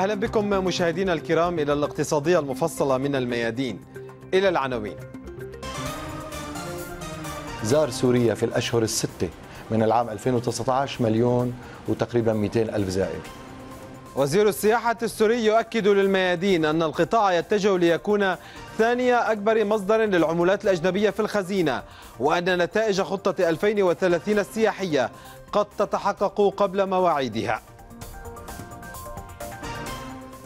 أهلا بكم مشاهدينا الكرام إلى الاقتصادية المفصلة من الميادين إلى العناوين زار سوريا في الأشهر الستة من العام 2019 مليون وتقريبا 200 ألف زائر وزير السياحة السوري يؤكد للميادين أن القطاع يتجه ليكون ثاني أكبر مصدر للعملات الأجنبية في الخزينة وأن نتائج خطة 2030 السياحية قد تتحقق قبل مواعيدها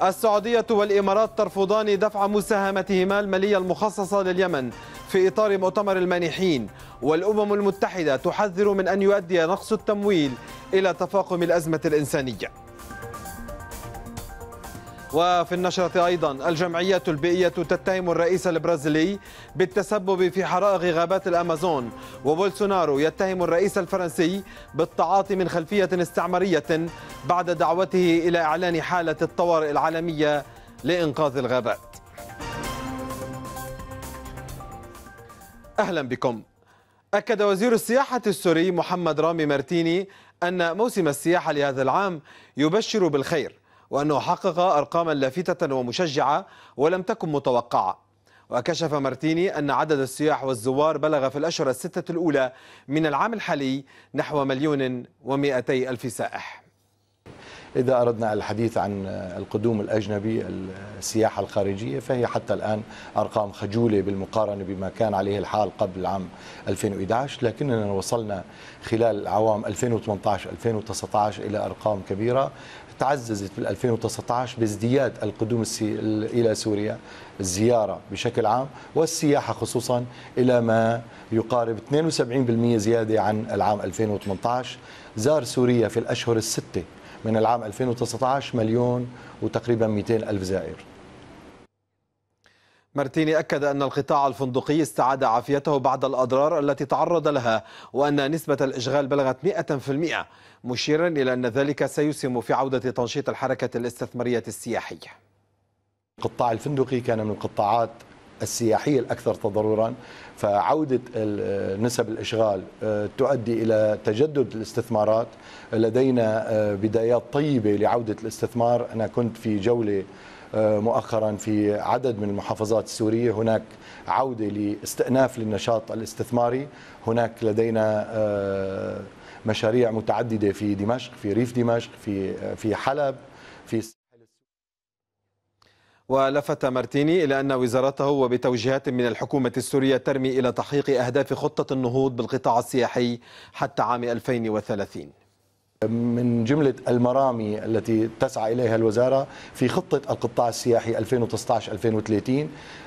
السعودية والإمارات ترفضان دفع مساهمتهما المالية المخصصة لليمن في إطار مؤتمر المانحين والأمم المتحدة تحذر من أن يؤدي نقص التمويل إلى تفاقم الأزمة الإنسانية وفي النشرة أيضا الجمعية البيئية تتهم الرئيس البرازيلي بالتسبب في حرائق غابات الأمازون وبولسونارو يتهم الرئيس الفرنسي بالتعاطي من خلفية استعمارية بعد دعوته إلى إعلان حالة الطوارئ العالمية لإنقاذ الغابات أهلا بكم أكد وزير السياحة السوري محمد رامي مارتيني أن موسم السياحة لهذا العام يبشر بالخير وأنه حقق أرقاما لافتة ومشجعة ولم تكن متوقعة وكشف مارتيني أن عدد السياح والزوار بلغ في الأشهر الستة الأولى من العام الحالي نحو مليون ومائتي ألف سائح إذا أردنا الحديث عن القدوم الأجنبي السياحة الخارجية فهي حتى الآن أرقام خجولة بالمقارنة بما كان عليه الحال قبل العام 2011 لكننا وصلنا خلال عوام 2018-2019 إلى أرقام كبيرة تعززت بال 2019 بازدياد القدوم السي... الى سوريا الزياره بشكل عام والسياحه خصوصا الى ما يقارب 72% زياده عن العام 2018 زار سوريا في الاشهر السته من العام 2019 مليون وتقريبا 200 الف زائر مارتيني أكد أن القطاع الفندقي استعاد عافيته بعد الأضرار التي تعرض لها وأن نسبة الإشغال بلغت 100% مشيرا إلى أن ذلك سيسهم في عودة تنشيط الحركة الاستثمارية السياحية القطاع الفندقي كان من القطاعات السياحية الأكثر تضررا فعودة نسب الإشغال آه، تؤدي إلى تجدد الاستثمارات لدينا آه، بدايات طيبة لعودة الاستثمار أنا كنت في جولة مؤخرا في عدد من المحافظات السورية هناك عودة لاستئناف للنشاط الاستثماري هناك لدينا آه، مشاريع متعددة في دمشق في ريف دمشق في آه، في حلب في ولفت مارتيني إلى أن وزارته وبتوجيهات من الحكومة السورية ترمي إلى تحقيق أهداف خطة النهوض بالقطاع السياحي حتى عام 2030 من جملة المرامي التي تسعى إليها الوزارة في خطة القطاع السياحي 2019-2030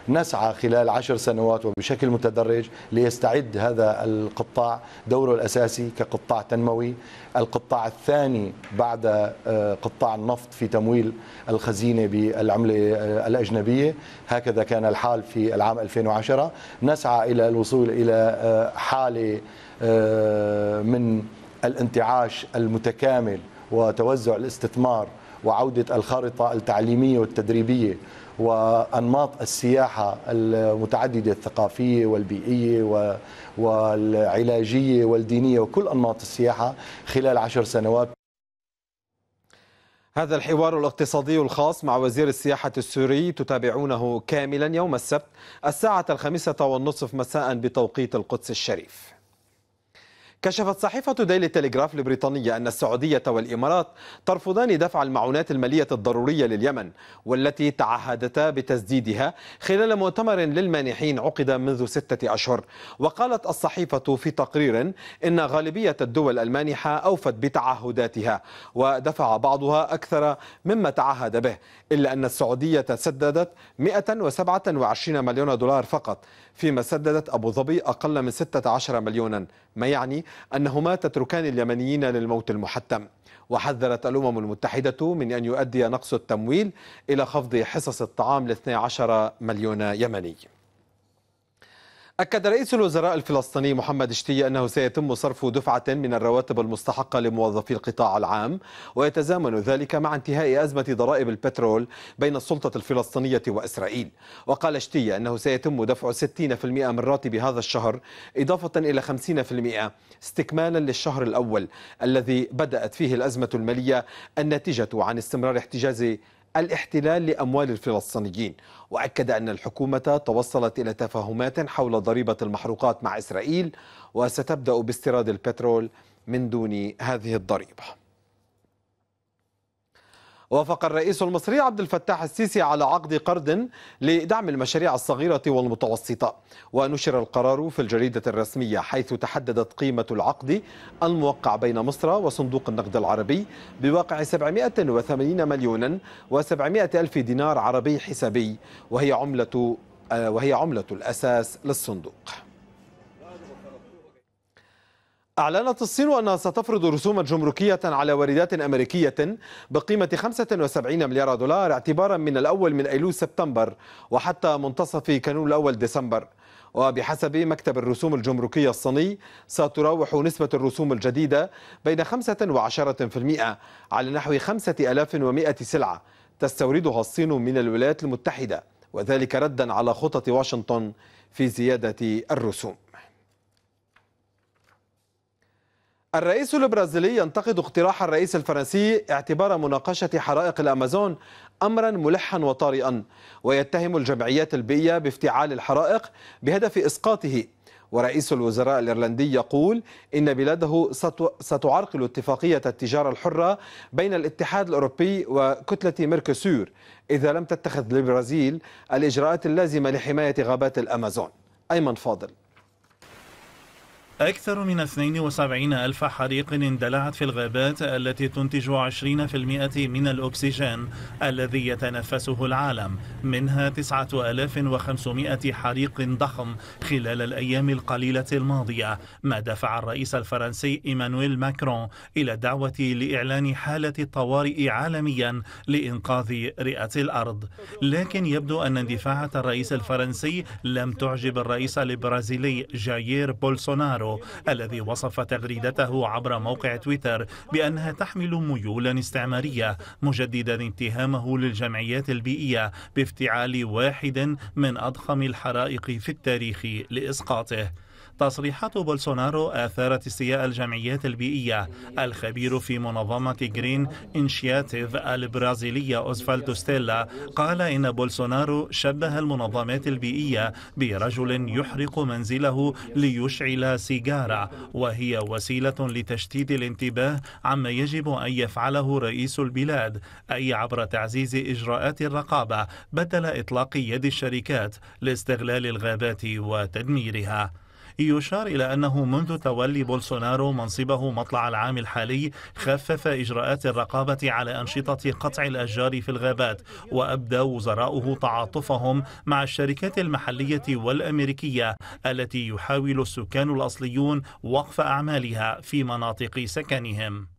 نسعى خلال عشر سنوات وبشكل متدرج ليستعد هذا القطاع دوره الأساسي كقطاع تنموي القطاع الثاني بعد آه، قطاع النفط في تمويل الخزينة بالعملة آه، الأجنبية هكذا كان الحال في العام 2010 نسعى إلى الوصول إلى آه، حالة من الانتعاش المتكامل وتوزع الاستثمار وعودة الخارطة التعليمية والتدريبية وأنماط السياحة المتعددة الثقافية والبيئية والعلاجية والدينية وكل أنماط السياحة خلال عشر سنوات هذا الحوار الاقتصادي الخاص مع وزير السياحة السوري تتابعونه كاملا يوم السبت الساعة الخامسة والنصف مساء بتوقيت القدس الشريف كشفت صحيفة ديلي تيليغراف البريطانية أن السعودية والإمارات ترفضان دفع المعونات المالية الضرورية لليمن والتي تعهدتا بتسديدها خلال مؤتمر للمانحين عقد منذ ستة أشهر وقالت الصحيفة في تقرير إن غالبية الدول المانحة أوفت بتعهداتها ودفع بعضها أكثر مما تعهد به إلا أن السعودية سددت 127 مليون دولار فقط فيما سددت أبو ظبي أقل من 16 مليونا ما يعني أنهما تتركان اليمنيين للموت المحتم وحذرت الأمم المتحدة من أن يؤدي نقص التمويل إلى خفض حصص الطعام ل 12 مليون يمني أكد رئيس الوزراء الفلسطيني محمد شتي أنه سيتم صرف دفعة من الرواتب المستحقة لموظفي القطاع العام ويتزامن ذلك مع انتهاء أزمة ضرائب البترول بين السلطة الفلسطينية وإسرائيل وقال شتي أنه سيتم دفع 60% من راتب هذا الشهر إضافة إلى 50% استكمالا للشهر الأول الذي بدأت فيه الأزمة المالية الناتجة عن استمرار احتجاز الاحتلال لأموال الفلسطينيين وأكد أن الحكومة توصلت إلى تفاهمات حول ضريبة المحروقات مع إسرائيل وستبدأ باستيراد البترول من دون هذه الضريبة وافق الرئيس المصري عبد الفتاح السيسي على عقد قرض لدعم المشاريع الصغيرة والمتوسطة ونشر القرار في الجريدة الرسمية حيث تحددت قيمة العقد الموقع بين مصر وصندوق النقد العربي بواقع 780 مليونا و700 ألف دينار عربي حسابي وهي عملة آه، وهي عملة الأساس للصندوق أعلنت الصين أنها ستفرض رسوما جمركية على واردات أمريكية بقيمة 75 مليار دولار اعتبارا من الأول من أيلول سبتمبر وحتى منتصف كانون الأول ديسمبر وبحسب مكتب الرسوم الجمركية الصيني ستراوح نسبة الرسوم الجديدة بين 5 و10% على نحو 5100 سلعة تستوردها الصين من الولايات المتحدة وذلك ردا على خطط واشنطن في زيادة الرسوم الرئيس البرازيلي ينتقد اقتراح الرئيس الفرنسي اعتبار مناقشة حرائق الأمازون أمرا ملحا وطارئا ويتهم الجمعيات البيئية بافتعال الحرائق بهدف إسقاطه ورئيس الوزراء الإيرلندي يقول إن بلاده ستعرقل اتفاقية التجارة الحرة بين الاتحاد الأوروبي وكتلة ميركوسور إذا لم تتخذ البرازيل الإجراءات اللازمة لحماية غابات الأمازون أيمن فاضل أكثر من 72 ألف حريق اندلعت في الغابات التي تنتج 20% من الأكسجين الذي يتنفسه العالم منها 9500 حريق ضخم خلال الأيام القليلة الماضية ما دفع الرئيس الفرنسي إيمانويل ماكرون إلى الدعوة لإعلان حالة الطوارئ عالميا لإنقاذ رئة الأرض لكن يبدو أن اندفاعة الرئيس الفرنسي لم تعجب الرئيس البرازيلي جايير بولسونارو بولسونارو الذي وصف تغريدته عبر موقع تويتر بأنها تحمل ميولا استعمارية مجددا اتهامه للجمعيات البيئية بافتعال واحد من أضخم الحرائق في التاريخ لإسقاطه تصريحات بولسونارو آثارت استياء الجمعيات البيئية الخبير في منظمة جرين إنشياتيف البرازيلية اوسفالتو ستيلا قال إن بولسونارو شبه المنظمات البيئية برجل يحرق منزله ليشعل سيجارة وهي وسيلة لتشتيت الانتباه عما يجب أن يفعله رئيس البلاد أي عبر تعزيز إجراءات الرقابة بدل إطلاق يد الشركات لاستغلال الغابات وتدميرها يشار إلى أنه منذ تولي بولسونارو منصبه مطلع العام الحالي خفف إجراءات الرقابة على أنشطة قطع الأشجار في الغابات وأبدى وزراؤه تعاطفهم مع الشركات المحلية والأمريكية التي يحاول السكان الأصليون وقف أعمالها في مناطق سكنهم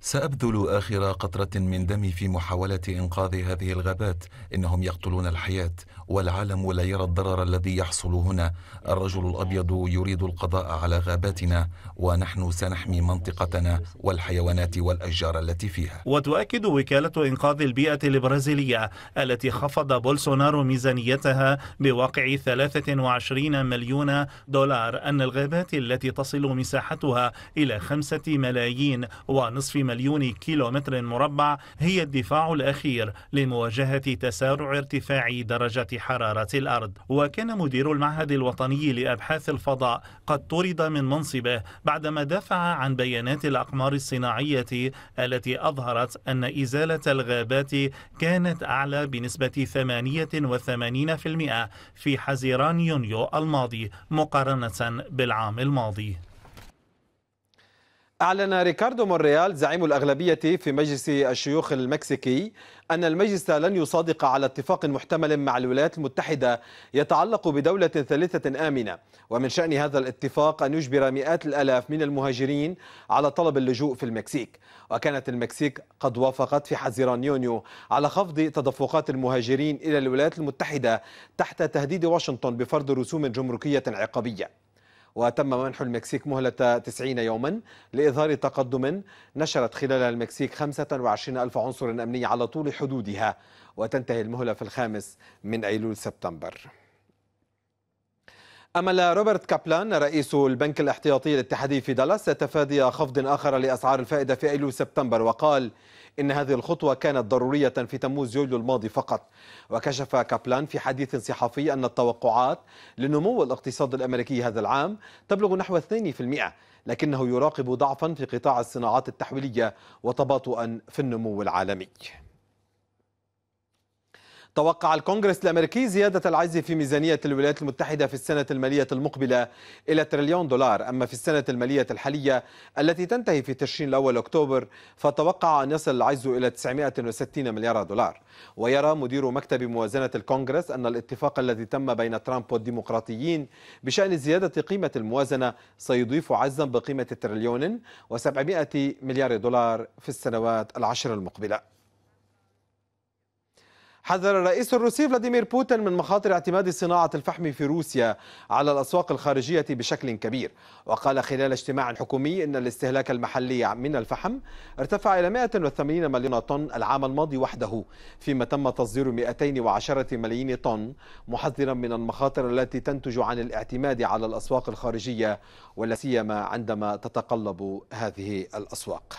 سأبذل آخر قطرة من دمي في محاولة إنقاذ هذه الغابات إنهم يقتلون الحياة والعالم لا يرى الضرر الذي يحصل هنا الرجل الأبيض يريد القضاء على غاباتنا ونحن سنحمي منطقتنا والحيوانات والأشجار التي فيها وتؤكد وكالة إنقاذ البيئة البرازيلية التي خفض بولسونارو ميزانيتها بواقع 23 مليون دولار أن الغابات التي تصل مساحتها إلى 5 ملايين ونصف مليون كيلومتر مربع هي الدفاع الأخير لمواجهة تسارع ارتفاع درجة حرارة الأرض وكان مدير المعهد الوطني لأبحاث الفضاء قد طرد من منصبه بعدما دافع عن بيانات الأقمار الصناعية التي أظهرت أن إزالة الغابات كانت أعلى بنسبة 88% في حزيران يونيو الماضي مقارنة بالعام الماضي أعلن ريكاردو مونريال زعيم الأغلبية في مجلس الشيوخ المكسيكي أن المجلس لن يصادق على اتفاق محتمل مع الولايات المتحدة يتعلق بدولة ثالثة آمنة ومن شأن هذا الاتفاق أن يجبر مئات الألاف من المهاجرين على طلب اللجوء في المكسيك وكانت المكسيك قد وافقت في حزيران يونيو على خفض تدفقات المهاجرين إلى الولايات المتحدة تحت تهديد واشنطن بفرض رسوم جمركية عقابية وتم منح المكسيك مهلة 90 يوما لإظهار تقدم نشرت خلال المكسيك 25 ألف عنصر أمني على طول حدودها وتنتهي المهلة في الخامس من أيلول سبتمبر أمل روبرت كابلان رئيس البنك الاحتياطي الاتحادي في دالاس تفادي خفض آخر لأسعار الفائدة في أيلول سبتمبر وقال إن هذه الخطوة كانت ضرورية في تموز يوليو الماضي فقط وكشف كابلان في حديث صحفي أن التوقعات لنمو الاقتصاد الأمريكي هذا العام تبلغ نحو 2% لكنه يراقب ضعفا في قطاع الصناعات التحويلية وتباطؤا في النمو العالمي توقع الكونغرس الأمريكي زيادة العجز في ميزانية الولايات المتحدة في السنة المالية المقبلة إلى تريليون دولار أما في السنة المالية الحالية التي تنتهي في تشرين الأول أكتوبر فتوقع أن يصل العجز إلى 960 مليار دولار ويرى مدير مكتب موازنة الكونغرس أن الاتفاق الذي تم بين ترامب والديمقراطيين بشأن زيادة قيمة الموازنة سيضيف عجزا بقيمة تريليون و700 مليار دولار في السنوات العشر المقبله حذر الرئيس الروسي فلاديمير بوتين من مخاطر اعتماد صناعة الفحم في روسيا على الأسواق الخارجية بشكل كبير وقال خلال اجتماع حكومي أن الاستهلاك المحلي من الفحم ارتفع إلى 180 مليون طن العام الماضي وحده فيما تم تصدير 210 ملايين طن محذرا من المخاطر التي تنتج عن الاعتماد على الأسواق الخارجية ولا سيما عندما تتقلب هذه الأسواق